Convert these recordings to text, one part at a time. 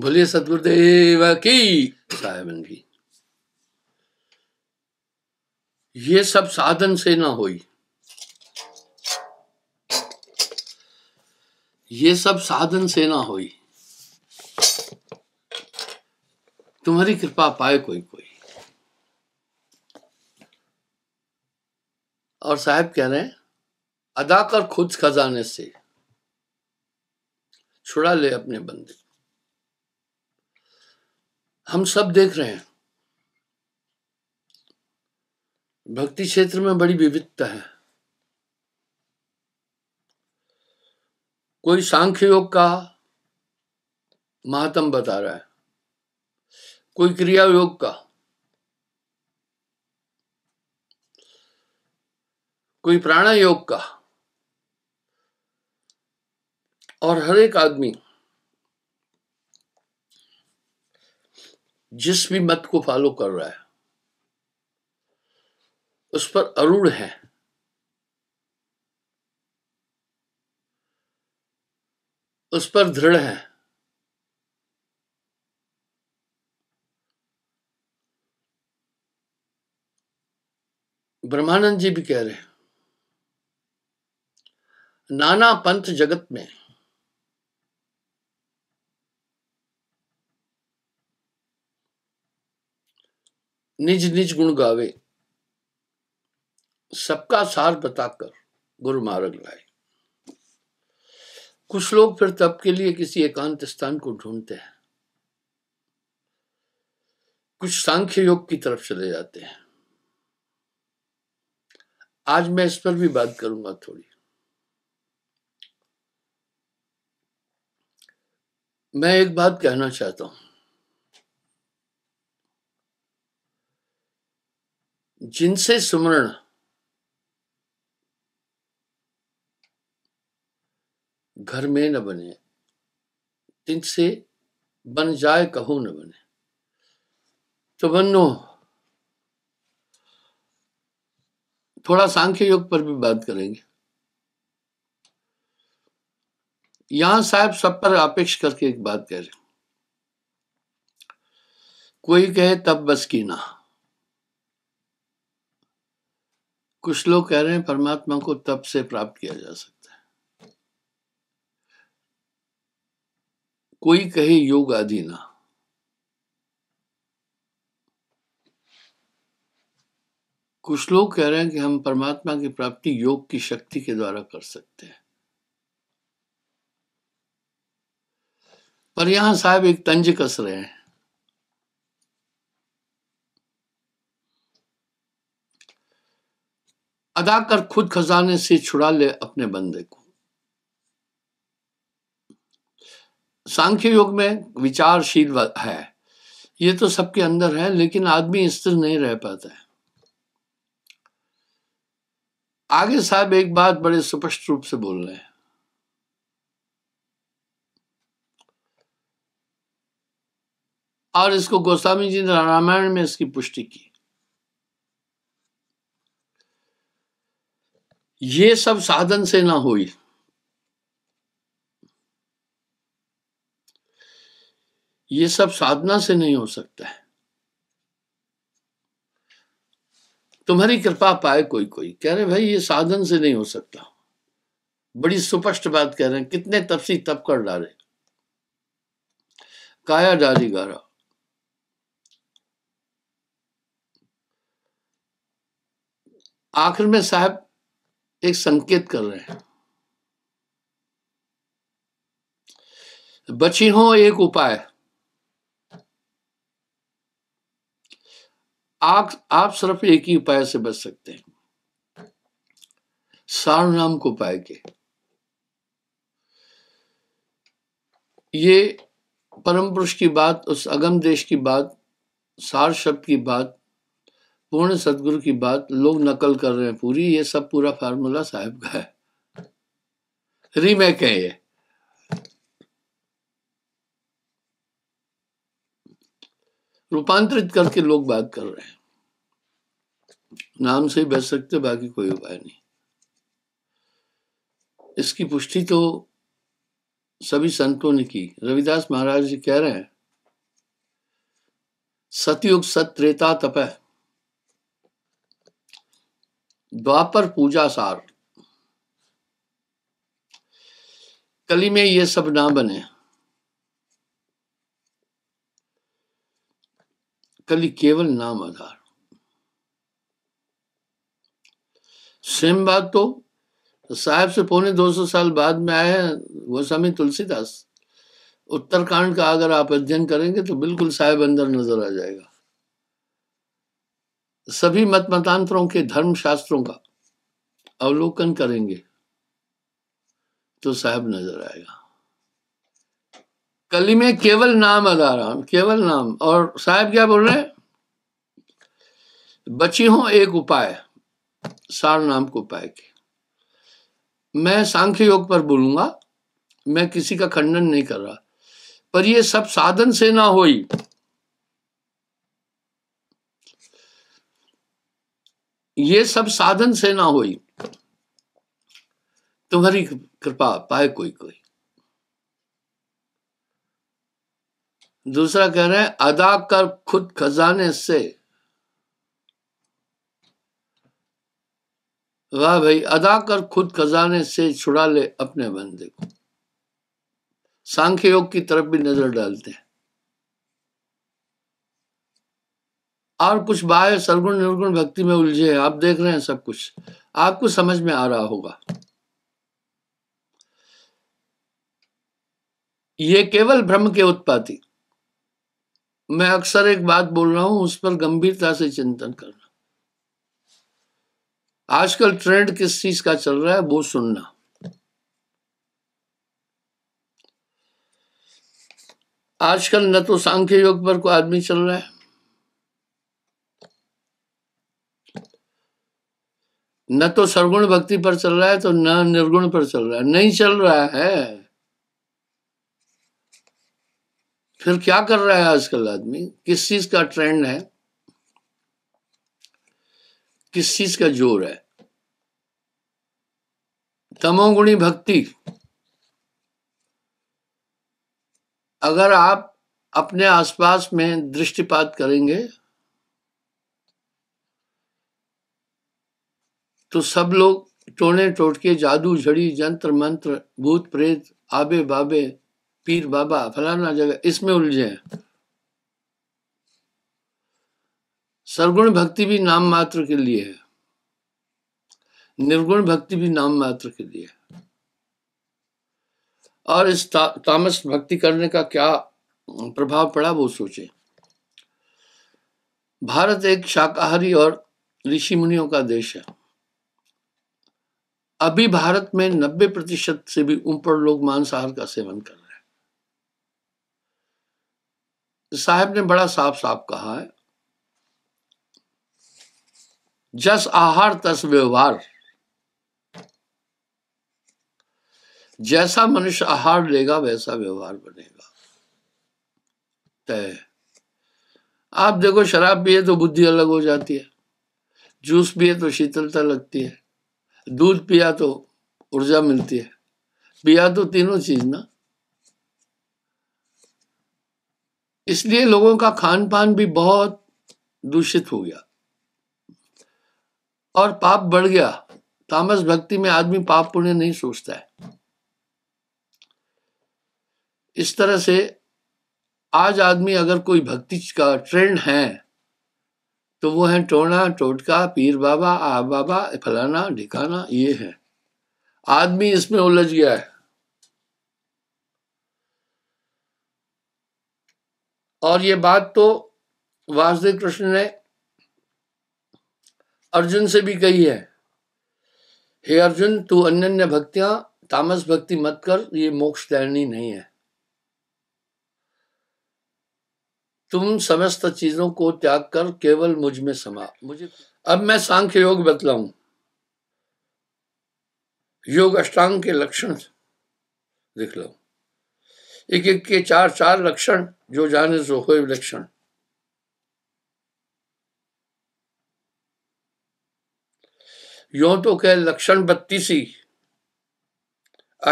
बोलिए सदगुरुदेव की साहेबन की ये सब साधन से ना हो ये सब साधन से ना हो तुम्हारी कृपा पाए कोई कोई और साहब कह रहे हैं अदा कर खुद खजाने से छुड़ा ले अपने बंदे हम सब देख रहे हैं भक्ति क्षेत्र में बड़ी विविधता है कोई सांख्य योग का महात्म बता रहा है कोई क्रिया योग का कोई प्राणायोग का और हर एक आदमी जिस भी मत को फॉलो कर रहा है उस पर अरूढ़ है उस पर दृढ़ है ब्रह्मानंद जी भी कह रहे हैं नाना पंथ जगत में निज निज गुण गावे सबका सार बताकर गुरु मार्ग लाए कुछ लोग फिर तप के लिए किसी एकांत स्थान को ढूंढते हैं कुछ सांख्य योग की तरफ चले जाते हैं आज मैं इस पर भी बात करूंगा थोड़ी मैं एक बात कहना चाहता हूं जिनसे सुमरण घर में न बने तिनसे बन जाए कहूं न बने तो बनो थोड़ा सांख्य योग पर भी बात करेंगे यहां साहब सब पर अपेक्ष करके एक बात कह रहे कोई कहे तब बस की ना कुछ लोग कह रहे हैं परमात्मा को तप से प्राप्त किया जा सकता है कोई कहे योग आदि ना कुछ लोग कह रहे हैं कि हम परमात्मा की प्राप्ति योग की शक्ति के द्वारा कर सकते हैं पर यहां साहब एक तंज कस रहे हैं अदा कर खुद खजाने से छुड़ा ले अपने बंदे को सांख्य योग में विचारशील है ये तो सबके अंदर है लेकिन आदमी स्थिर नहीं रह पाता है आगे साहब एक बात बड़े स्पष्ट रूप से बोल रहे हैं और इसको गोस्वामी जी ने रामायण में इसकी पुष्टि की ये सब साधन से ना हो ये सब साधना से नहीं हो सकता है तुम्हारी कृपा पाए कोई कोई कह रहे भाई ये साधन से नहीं हो सकता बड़ी सुपष्ट बात कह रहे हैं कितने तपसी तप कर डाले काया डाली गारा आखिर में साहब एक संकेत कर रहे हैं बची हो एक उपाय आप आप सिर्फ एक ही उपाय से बच सकते हैं सारनाम को उपाय के ये परम पुरुष की बात उस अगम देश की बात सार शब्द की बात पूर्ण सदगुरु की बात लोग नकल कर रहे हैं पूरी ये सब पूरा फार्मूला साहब का है रीमेक है ये रूपांतरित करके लोग बात कर रहे हैं नाम से ही बच सकते बाकी कोई उपाय नहीं इसकी पुष्टि तो सभी संतों ने की रविदास महाराज जी कह रहे हैं सतयुग सत त्रेता द्वापर पूजा सार कली में ये सब ना बने कली केवल नाम आधार सेम बात तो साहब से पौने 200 साल बाद में आए हैं स्वामी तुलसीदास उत्तरकांड का अगर आप अध्ययन करेंगे तो बिल्कुल साहेब अंदर नजर आ जाएगा सभी मत मतांतरों के धर्म शास्त्रों का अवलोकन करेंगे तो साहब नजर आएगा कली में केवल नाम अदा राम केवल नाम और साहब क्या बोल रहे बची हो एक उपाय सार नाम को उपाय के मैं सांख्य योग पर बोलूंगा मैं किसी का खंडन नहीं कर रहा पर ये सब साधन से ना होई ये सब साधन से ना हो तुम्हारी कृपा पाए कोई कोई दूसरा कह रहे हैं अदा कर खुद खजाने से वाह भाई अदा कर खुद खजाने से छुड़ा ले अपने बंदे को सांख्य योग की तरफ भी नजर डालते हैं और कुछ बाह्य सरगुण निर्गुण भक्ति में उलझे हैं आप देख रहे हैं सब कुछ आपको समझ में आ रहा होगा ये केवल भ्रम के उत्पाति मैं अक्सर एक बात बोल रहा हूं उस पर गंभीरता से चिंतन करना आजकल ट्रेंड किस चीज का चल रहा है वो सुनना आजकल न तो सांख्य योग पर कोई आदमी चल रहा है न तो सर्वगुण भक्ति पर चल रहा है तो न निर्गुण पर चल रहा है नहीं चल रहा है फिर क्या कर रहा है आजकल आदमी किस चीज का ट्रेंड है किस चीज का जोर है तमोगुणी भक्ति अगर आप अपने आसपास में दृष्टिपात करेंगे तो सब लोग टोने टोटके जादू झड़ी जंत्र मंत्र भूत प्रेत आबे बाबे पीर बाबा फलाना जगह इसमें उलझे हैं सरगुण भक्ति भी नाम मात्र के लिए है निर्गुण भक्ति भी नाम मात्र के लिए है और इस ता, तामस भक्ति करने का क्या प्रभाव पड़ा वो सोचे भारत एक शाकाहारी और ऋषि मुनियों का देश है अभी भारत में 90 प्रतिशत से भी ऊपर लोग मांसाहार का सेवन कर रहे हैं साहब ने बड़ा साफ साफ कहा है जस आहार तस व्यवहार जैसा मनुष्य आहार लेगा वैसा व्यवहार बनेगा तय आप देखो शराब पिए तो बुद्धि अलग हो जाती है जूस पिए तो शीतलता लगती है दूध पिया तो ऊर्जा मिलती है पिया तो तीनों चीज ना इसलिए लोगों का खान पान भी बहुत दूषित हो गया और पाप बढ़ गया तामस भक्ति में आदमी पाप पुण्य नहीं सोचता है इस तरह से आज आदमी अगर कोई भक्ति का ट्रेंड है तो वो है टोना टोटका पीर बाबा आ बाबा फलाना ढिकाना ये है आदमी इसमें उलझ गया है और ये बात तो वासुदेव कृष्ण ने अर्जुन से भी कही है हे अर्जुन तू अन्य भक्तियां तामस भक्ति मत कर ये मोक्ष तैरणी नहीं है तुम समस्त चीजों को त्याग कर केवल मुझ में समा मुझे अब मैं सांख्य योग बतलाऊ योग अष्टांग के लक्षण दिख लो एक एक के चार चार लक्षण जो जाने सो हो लक्षण यो तो कह लक्षण बत्तीसी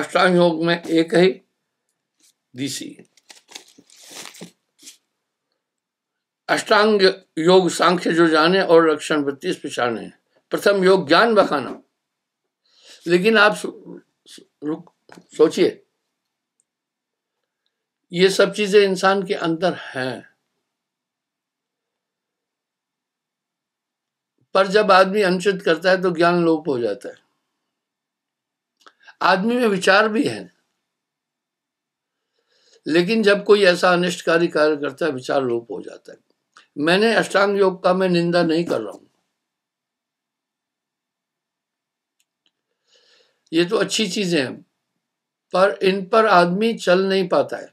अष्टांग योग में एक ही दीसी अष्टांग योग सांख्य जो जाने और रक्षण बत्तीस पिछाने प्रथम योग ज्ञान बखाना लेकिन आप सोचिए ये सब चीजें इंसान के अंदर हैं पर जब आदमी अनुचित करता है तो ज्ञान लोप हो जाता है आदमी में विचार भी है लेकिन जब कोई ऐसा अनिष्टकारी कार्य करता है विचार लोप हो जाता है मैंने अष्टांग योग का मैं निंदा नहीं कर रहा हूं ये तो अच्छी चीजें हैं पर इन पर आदमी चल नहीं पाता है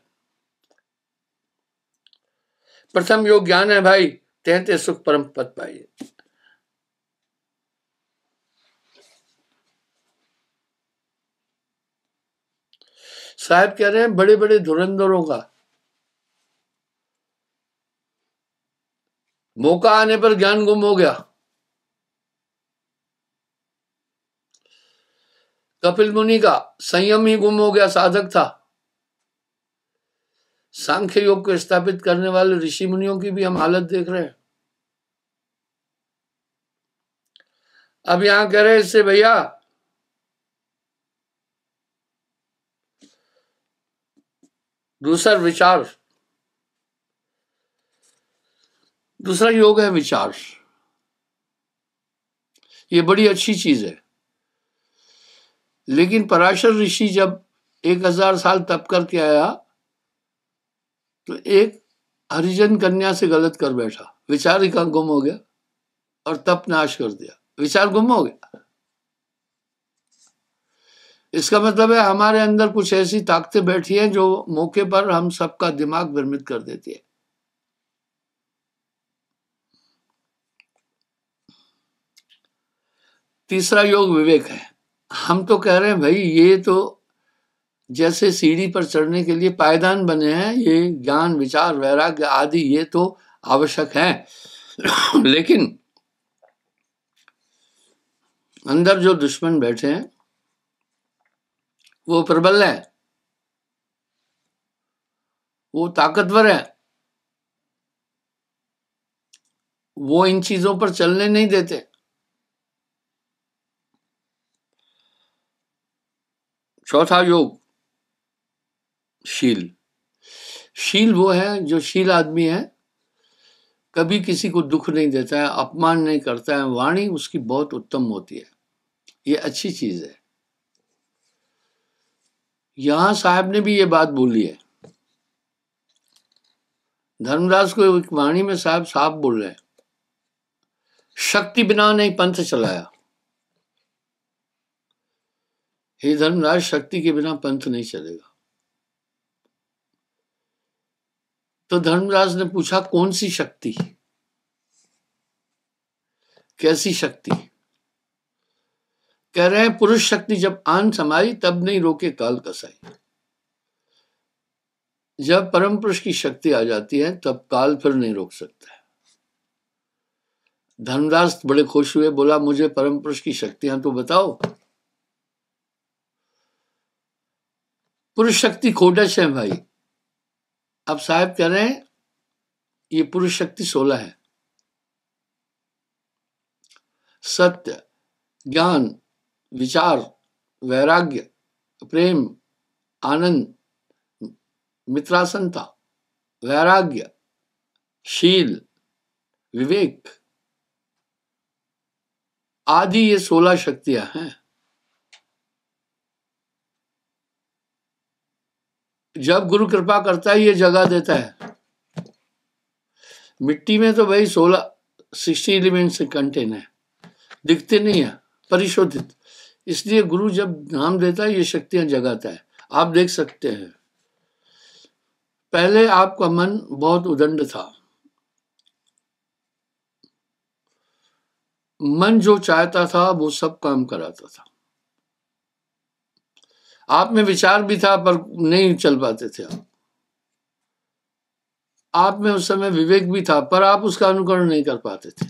प्रथम योग ज्ञान है भाई तेहते सुख परम पद पाइए साहब कह रहे हैं बड़े बड़े धुरंधरों का मौका आने पर ज्ञान गुम हो गया कपिल मुनि का संयम ही गुम हो गया साधक था सांख्य योग को स्थापित करने वाले ऋषि मुनियों की भी हम हालत देख रहे हैं अब यहां कह रहे इससे भैया दूसर विचार दूसरा योग है विचार ये बड़ी अच्छी चीज है लेकिन पराशर ऋषि जब एक हजार साल तप करके आया तो एक हरिजन कन्या से गलत कर बैठा विचार ही गुम हो गया और तप नाश कर दिया विचार गुम हो गया इसका मतलब है हमारे अंदर कुछ ऐसी ताकतें बैठी हैं जो मौके पर हम सबका दिमाग भ्रमित कर देती है तीसरा योग विवेक है हम तो कह रहे हैं भाई ये तो जैसे सीढ़ी पर चढ़ने के लिए पायदान बने हैं ये ज्ञान विचार वैराग्य आदि ये तो आवश्यक हैं लेकिन अंदर जो दुश्मन बैठे हैं वो प्रबल है वो ताकतवर है वो इन चीजों पर चलने नहीं देते चौथा योग शील शील वो है जो शील आदमी है कभी किसी को दुख नहीं देता है अपमान नहीं करता है वाणी उसकी बहुत उत्तम होती है ये अच्छी चीज है यहां साहब ने भी ये बात बोली है धर्मदास को एक वाणी में साहब साफ बोल रहे हैं शक्ति बिना नहीं पंथ चलाया हे धर्मराज शक्ति के बिना पंथ नहीं चलेगा तो धर्मराज ने पूछा कौन सी शक्ति कैसी शक्ति कह रहे हैं पुरुष शक्ति जब आन समाई तब नहीं रोके काल कसाई जब परम पुरुष की शक्ति आ जाती है तब काल फिर नहीं रोक सकता है धर्मदास बड़े खुश हुए बोला मुझे परम पुरुष की शक्तियां तो बताओ पुरुष शक्ति खोडश है भाई अब साहब कह रहे हैं ये पुरुष शक्ति सोलह है सत्य ज्ञान विचार वैराग्य प्रेम आनंद मित्रासनता वैराग्य शील विवेक आदि ये सोलह शक्तियां हैं जब गुरु कृपा करता है ये जगह देता है मिट्टी में तो भाई सोलह सिक्सटी से कंटेन है दिखते नहीं है परिशोधित इसलिए गुरु जब नाम देता है ये शक्तियां जगाता है आप देख सकते हैं पहले आपका मन बहुत उदंड था मन जो चाहता था वो सब काम कराता था आप में विचार भी था पर नहीं चल पाते थे आप आप में उस समय विवेक भी था पर आप उसका अनुकरण नहीं कर पाते थे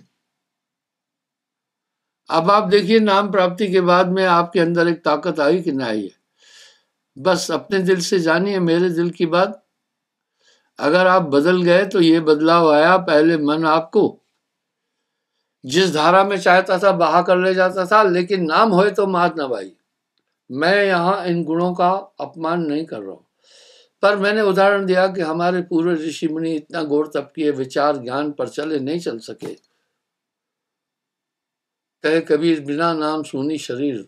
अब आप देखिए नाम प्राप्ति के बाद में आपके अंदर एक ताकत आई कि ना आई है बस अपने दिल से जानिए मेरे दिल की बात अगर आप बदल गए तो ये बदलाव आया पहले मन आपको जिस धारा में चाहता था बहा कर ले जाता था लेकिन नाम होए तो मात ना भाई मैं यहाँ इन गुणों का अपमान नहीं कर रहा हूँ पर मैंने उदाहरण दिया कि हमारे पूर्व ऋषि मुनि इतना गौर तप किए विचार ज्ञान पर चले नहीं चल सके कहे कबीर बिना नाम सुनी शरीर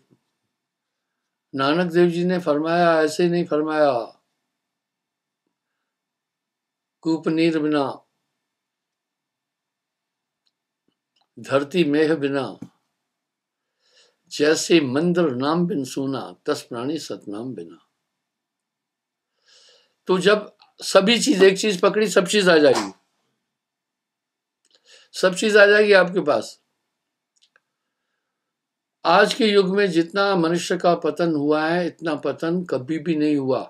नानक देव जी ने फरमाया ऐसे नहीं फरमाया नीर बिना धरती मेह बिना जैसे मंदिर नाम बिन सोना तस प्राणी सतनाम बिना तो जब सभी चीज एक चीज पकड़ी सब चीज आ जाएगी सब चीज आ जाएगी आपके पास आज के युग में जितना मनुष्य का पतन हुआ है इतना पतन कभी भी नहीं हुआ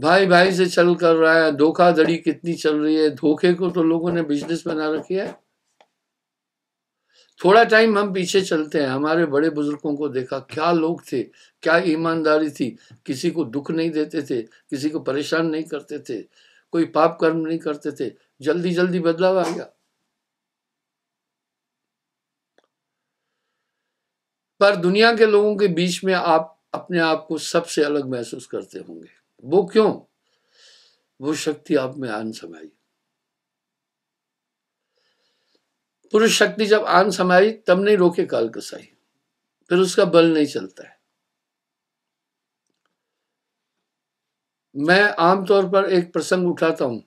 भाई भाई से चल कर रहा है धोखाधड़ी कितनी चल रही है धोखे को तो लोगों ने बिजनेस बना रखी है थोड़ा टाइम हम पीछे चलते हैं हमारे बड़े बुजुर्गों को देखा क्या लोग थे क्या ईमानदारी थी किसी को दुख नहीं देते थे किसी को परेशान नहीं करते थे कोई पाप कर्म नहीं करते थे जल्दी जल्दी बदलाव आ गया पर दुनिया के लोगों के बीच में आप अपने आप को सबसे अलग महसूस करते होंगे वो क्यों वो शक्ति आप में आन समाई पुरुष शक्ति जब आन समाई तब नहीं रोके काल कसाई फिर उसका बल नहीं चलता है मैं आमतौर पर एक प्रसंग उठाता हूं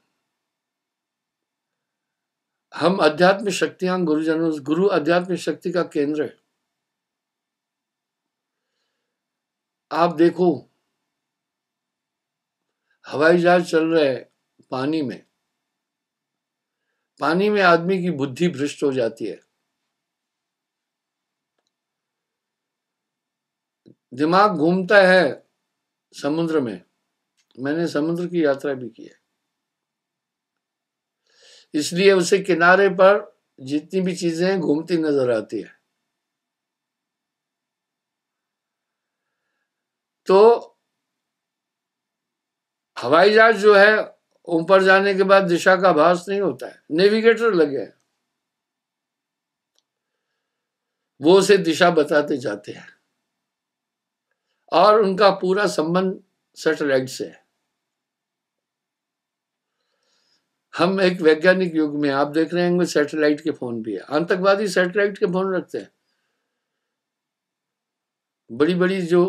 हम अध्यात्म शक्तियां गुरुजनों गुरु अध्यात्म शक्ति का केंद्र है आप देखो हवाई जहाज चल रहे पानी में पानी में आदमी की बुद्धि भ्रष्ट हो जाती है दिमाग घूमता है समुद्र में मैंने समुद्र की यात्रा भी की है इसलिए उसे किनारे पर जितनी भी चीजें घूमती नजर आती है तो हवाई जहाज जो है ऊपर जाने के बाद दिशा का भास नहीं होता है नेविगेटर लगे हैं वो उसे दिशा बताते जाते हैं और उनका पूरा संबंध सेटेलाइट से है हम एक वैज्ञानिक युग में आप देख रहे होंगे सैटेलाइट के फोन भी है आतंकवादी सैटेलाइट के फोन रखते हैं बड़ी बड़ी जो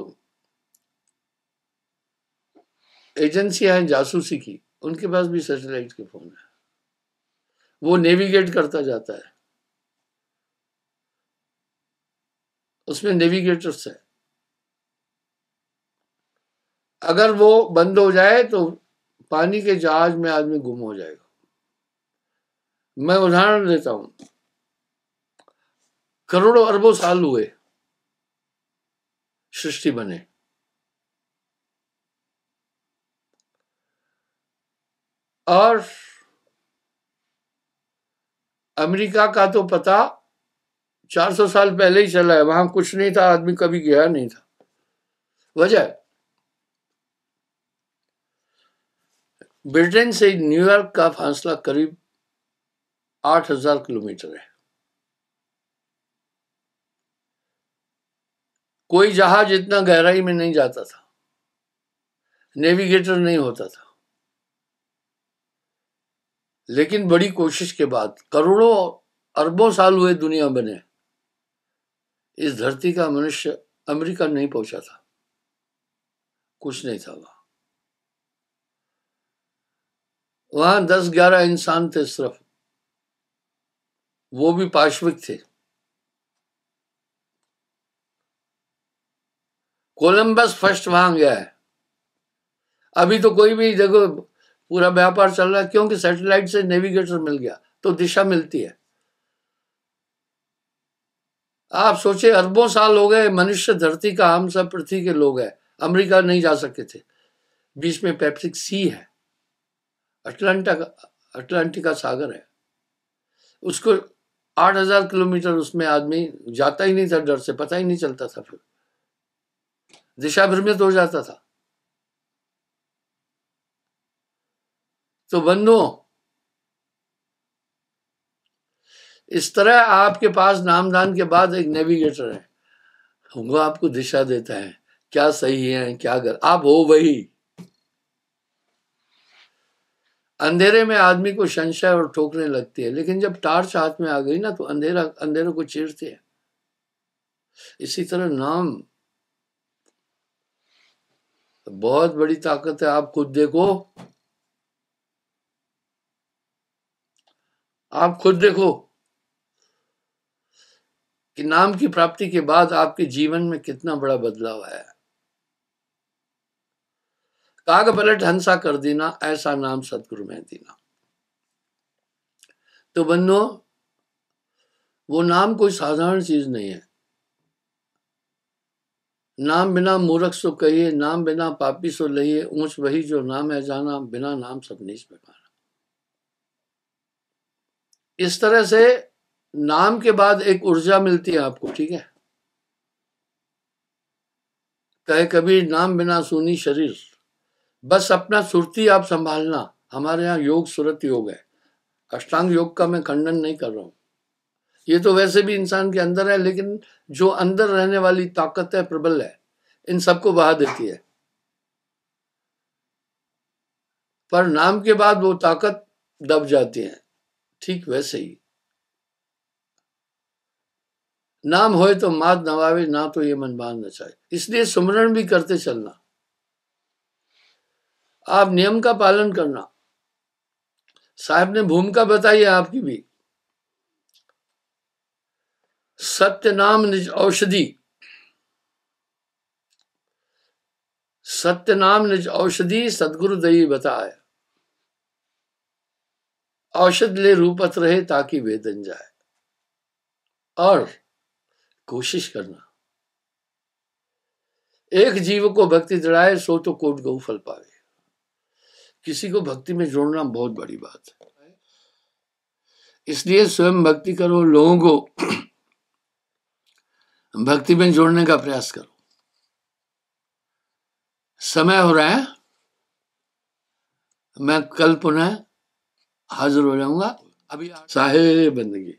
एजेंसियां हैं जासूसी की उनके पास भी सैटेलाइट के फ़ोन है वो नेविगेट करता जाता है उसमें नेविगेटर्स है अगर वो बंद हो जाए तो पानी के जहाज में आदमी गुम हो जाएगा मैं उदाहरण देता हूं करोड़ों अरबों साल हुए सृष्टि बने और अमेरिका का तो पता 400 साल पहले ही चला है वहां कुछ नहीं था आदमी कभी गया नहीं था वजह ब्रिटेन से न्यूयॉर्क का फासला करीब 8000 किलोमीटर है कोई जहाज इतना गहराई में नहीं जाता था नेविगेटर नहीं होता था लेकिन बड़ी कोशिश के बाद करोड़ों अरबों साल हुए दुनिया बने इस धरती का मनुष्य अमेरिका नहीं पहुंचा था कुछ नहीं था वहां वहां दस ग्यारह इंसान थे सिर्फ वो भी पार्श्विक थे कोलंबस फर्स्ट वहां गया है अभी तो कोई भी जगह पूरा व्यापार चल रहा है क्योंकि सैटेलाइट से नेविगेटर मिल गया तो दिशा मिलती है आप सोचे अरबों साल हो गए मनुष्य धरती का हम सब पृथ्वी के लोग हैं अमेरिका नहीं जा सके थे बीच में पैप्सिक सी है अटलांटा का अटलांटिक का सागर है उसको 8000 किलोमीटर उसमें आदमी जाता ही नहीं था डर से पता ही नहीं चलता था फिर दिशा भ्रमित हो जाता था तो बंधु इस तरह आपके पास नामदान के बाद एक नेविगेटर है वो आपको दिशा देता है क्या सही है क्या गलत आप हो वही अंधेरे में आदमी को संशय और ठोकरें लगती है लेकिन जब टार्च हाथ में आ गई ना तो अंधेरा अंधेरे को चीरती है इसी तरह नाम बहुत बड़ी ताकत है आप खुद देखो आप खुद देखो कि नाम की प्राप्ति के बाद आपके जीवन में कितना बड़ा बदलाव आया काग पलट हंसा कर देना ऐसा नाम सदगुरु में देना तो बन्नो वो नाम कोई साधारण चीज नहीं है नाम बिना मूर्ख सो कहिए नाम बिना पापी सो लहिए ऊंच वही जो नाम है जाना बिना नाम सब नीच बेकार इस तरह से नाम के बाद एक ऊर्जा मिलती है आपको ठीक है कहे कभी नाम बिना सुनी शरीर बस अपना सुरती आप संभालना हमारे यहाँ योग सुरत योग है अष्टांग योग का मैं खंडन नहीं कर रहा हूं ये तो वैसे भी इंसान के अंदर है लेकिन जो अंदर रहने वाली ताकत है प्रबल है इन सबको बहा देती है पर नाम के बाद वो ताकत दब जाती है ठीक वैसे ही नाम होए तो मात नवावे ना तो ये मन बांधना चाहे इसलिए सुमरण भी करते चलना आप नियम का पालन करना साहब ने भूमिका बताई है आपकी भी सत्य नाम निज औषधि सत्य नाम निज औषधि सदगुरु दई बताया औषध ले रूपत रहे ताकि वेदन जाए और कोशिश करना एक जीव को भक्ति जड़ाए सो तो कोट गऊ फल पावे किसी को भक्ति में जोड़ना बहुत बड़ी बात है इसलिए स्वयं भक्ति करो लोगों को भक्ति में जोड़ने का प्रयास करो समय हो रहा है मैं कल पुनः हाजिर हो जाऊंगा अभी साहेब बंदगी